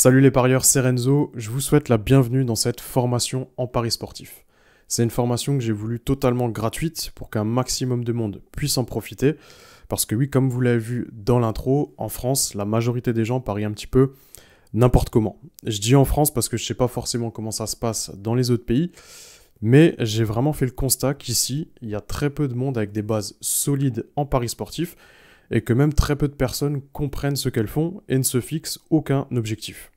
Salut les parieurs, c'est je vous souhaite la bienvenue dans cette formation en paris sportif. C'est une formation que j'ai voulu totalement gratuite pour qu'un maximum de monde puisse en profiter, parce que oui, comme vous l'avez vu dans l'intro, en France, la majorité des gens parient un petit peu n'importe comment. Je dis en France parce que je ne sais pas forcément comment ça se passe dans les autres pays, mais j'ai vraiment fait le constat qu'ici, il y a très peu de monde avec des bases solides en paris sportif, et que même très peu de personnes comprennent ce qu'elles font et ne se fixent aucun objectif.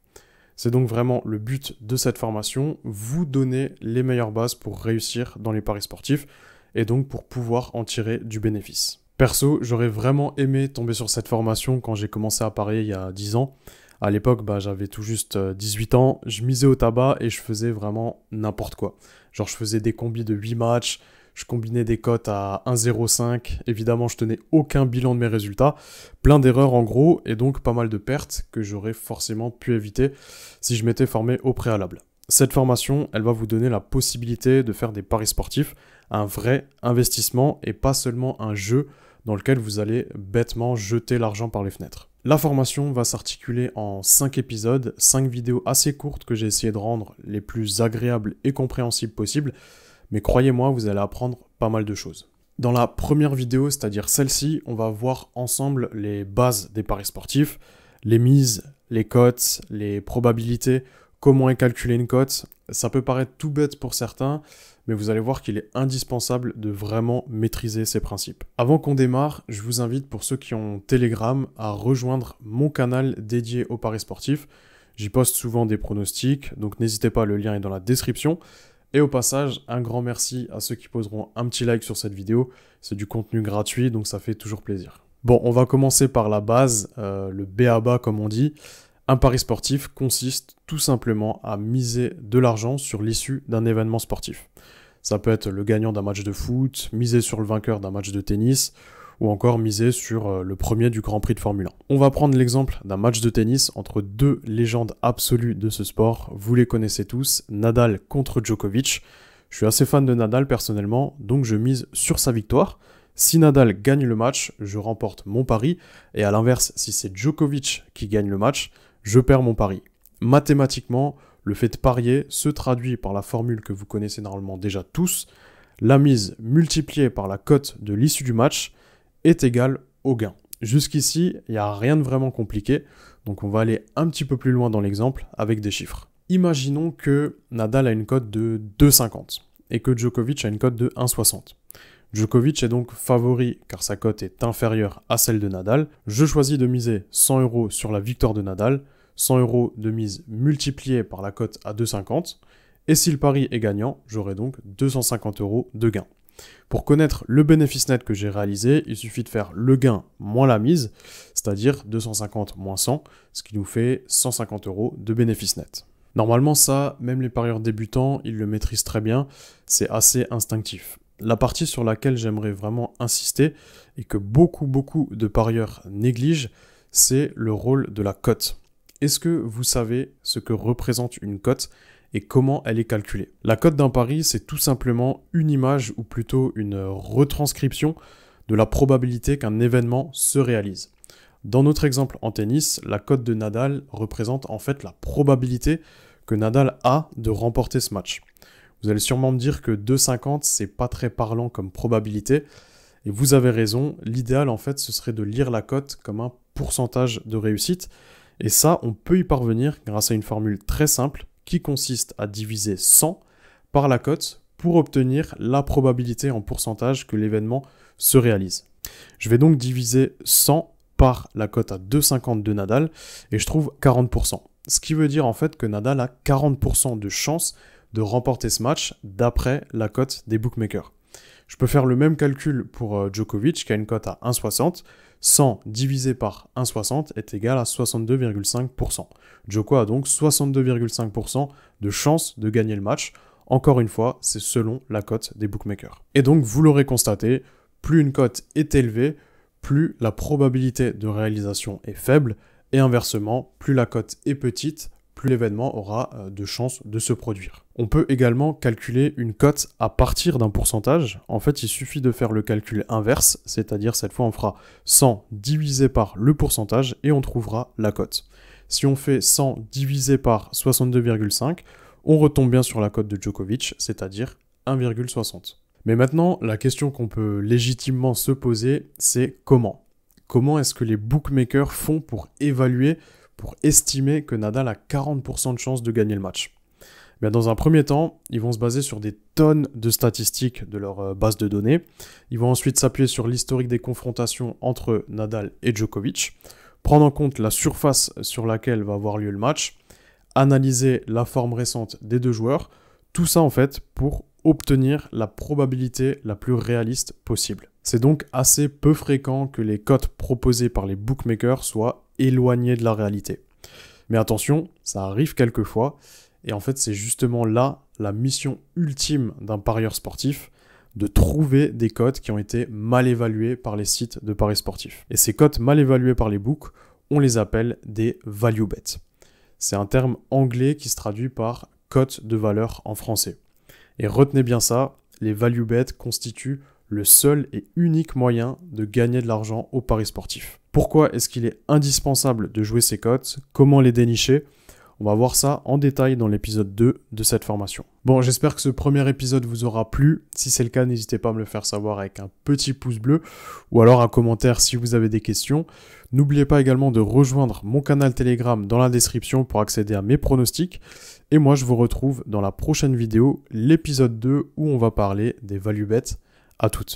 C'est donc vraiment le but de cette formation, vous donner les meilleures bases pour réussir dans les paris sportifs et donc pour pouvoir en tirer du bénéfice. Perso, j'aurais vraiment aimé tomber sur cette formation quand j'ai commencé à parier il y a 10 ans. À l'époque, bah, j'avais tout juste 18 euh, ans, je misais au tabac et je faisais vraiment n'importe quoi. Genre, je faisais des combis de 8 matchs, je combinais des cotes à 1,05. Évidemment, je tenais aucun bilan de mes résultats. Plein d'erreurs en gros, et donc pas mal de pertes que j'aurais forcément pu éviter si je m'étais formé au préalable. Cette formation, elle va vous donner la possibilité de faire des paris sportifs, un vrai investissement et pas seulement un jeu dans lequel vous allez bêtement jeter l'argent par les fenêtres. La formation va s'articuler en 5 épisodes, 5 vidéos assez courtes que j'ai essayé de rendre les plus agréables et compréhensibles possibles mais croyez-moi, vous allez apprendre pas mal de choses. Dans la première vidéo, c'est-à-dire celle-ci, on va voir ensemble les bases des paris sportifs, les mises, les cotes, les probabilités, comment est calculée une cote. Ça peut paraître tout bête pour certains, mais vous allez voir qu'il est indispensable de vraiment maîtriser ces principes. Avant qu'on démarre, je vous invite pour ceux qui ont Telegram à rejoindre mon canal dédié aux paris sportifs. J'y poste souvent des pronostics, donc n'hésitez pas, le lien est dans la description. Et au passage, un grand merci à ceux qui poseront un petit like sur cette vidéo. C'est du contenu gratuit, donc ça fait toujours plaisir. Bon, on va commencer par la base, euh, le BABA comme on dit. Un pari sportif consiste tout simplement à miser de l'argent sur l'issue d'un événement sportif. Ça peut être le gagnant d'un match de foot, miser sur le vainqueur d'un match de tennis, ou encore miser sur euh, le premier du Grand Prix de Formule 1. On va prendre l'exemple d'un match de tennis entre deux légendes absolues de ce sport, vous les connaissez tous, Nadal contre Djokovic. Je suis assez fan de Nadal personnellement, donc je mise sur sa victoire. Si Nadal gagne le match, je remporte mon pari, et à l'inverse, si c'est Djokovic qui gagne le match, je perds mon pari. Mathématiquement, le fait de parier se traduit par la formule que vous connaissez normalement déjà tous, la mise multipliée par la cote de l'issue du match, est égal au gain. Jusqu'ici, il n'y a rien de vraiment compliqué, donc on va aller un petit peu plus loin dans l'exemple avec des chiffres. Imaginons que Nadal a une cote de 2,50 et que Djokovic a une cote de 1,60. Djokovic est donc favori car sa cote est inférieure à celle de Nadal. Je choisis de miser 100 euros sur la victoire de Nadal, 100 euros de mise multipliée par la cote à 2,50, et si le pari est gagnant, j'aurai donc 250 euros de gain. Pour connaître le bénéfice net que j'ai réalisé, il suffit de faire le gain moins la mise, c'est-à-dire 250 moins 100, ce qui nous fait 150 euros de bénéfice net. Normalement ça, même les parieurs débutants, ils le maîtrisent très bien, c'est assez instinctif. La partie sur laquelle j'aimerais vraiment insister et que beaucoup beaucoup de parieurs négligent, c'est le rôle de la cote. Est-ce que vous savez ce que représente une cote et comment elle est calculée. La cote d'un pari, c'est tout simplement une image ou plutôt une retranscription de la probabilité qu'un événement se réalise. Dans notre exemple en tennis, la cote de Nadal représente en fait la probabilité que Nadal a de remporter ce match. Vous allez sûrement me dire que 2,50 c'est pas très parlant comme probabilité, et vous avez raison, l'idéal en fait ce serait de lire la cote comme un pourcentage de réussite, et ça on peut y parvenir grâce à une formule très simple qui consiste à diviser 100 par la cote pour obtenir la probabilité en pourcentage que l'événement se réalise. Je vais donc diviser 100 par la cote à 2,50 de Nadal et je trouve 40%. Ce qui veut dire en fait que Nadal a 40% de chance de remporter ce match d'après la cote des bookmakers. Je peux faire le même calcul pour euh, Djokovic qui a une cote à 1,60. 100 divisé par 1,60 est égal à 62,5%. Djoko a donc 62,5% de chance de gagner le match. Encore une fois, c'est selon la cote des bookmakers. Et donc, vous l'aurez constaté, plus une cote est élevée, plus la probabilité de réalisation est faible, et inversement, plus la cote est petite, l'événement aura euh, de chances de se produire. On peut également calculer une cote à partir d'un pourcentage. En fait, il suffit de faire le calcul inverse, c'est-à-dire cette fois on fera 100 divisé par le pourcentage et on trouvera la cote. Si on fait 100 divisé par 62,5, on retombe bien sur la cote de Djokovic, c'est-à-dire 1,60. Mais maintenant, la question qu'on peut légitimement se poser, c'est comment Comment est-ce que les bookmakers font pour évaluer pour estimer que Nadal a 40% de chances de gagner le match Mais eh dans un premier temps, ils vont se baser sur des tonnes de statistiques de leur euh, base de données. Ils vont ensuite s'appuyer sur l'historique des confrontations entre Nadal et Djokovic, prendre en compte la surface sur laquelle va avoir lieu le match, analyser la forme récente des deux joueurs, tout ça en fait pour obtenir la probabilité la plus réaliste possible. C'est donc assez peu fréquent que les cotes proposées par les bookmakers soient éloigné de la réalité. Mais attention, ça arrive quelquefois, et en fait c'est justement là la mission ultime d'un parieur sportif, de trouver des cotes qui ont été mal évaluées par les sites de paris sportifs. Et ces cotes mal évaluées par les books, on les appelle des value bets. C'est un terme anglais qui se traduit par cote de valeur en français. Et retenez bien ça, les value bets constituent le seul et unique moyen de gagner de l'argent au paris sportif. Pourquoi est-ce qu'il est indispensable de jouer ces cotes Comment les dénicher on va voir ça en détail dans l'épisode 2 de cette formation. Bon, j'espère que ce premier épisode vous aura plu. Si c'est le cas, n'hésitez pas à me le faire savoir avec un petit pouce bleu ou alors un commentaire si vous avez des questions. N'oubliez pas également de rejoindre mon canal Telegram dans la description pour accéder à mes pronostics. Et moi, je vous retrouve dans la prochaine vidéo, l'épisode 2, où on va parler des value bets. À toutes.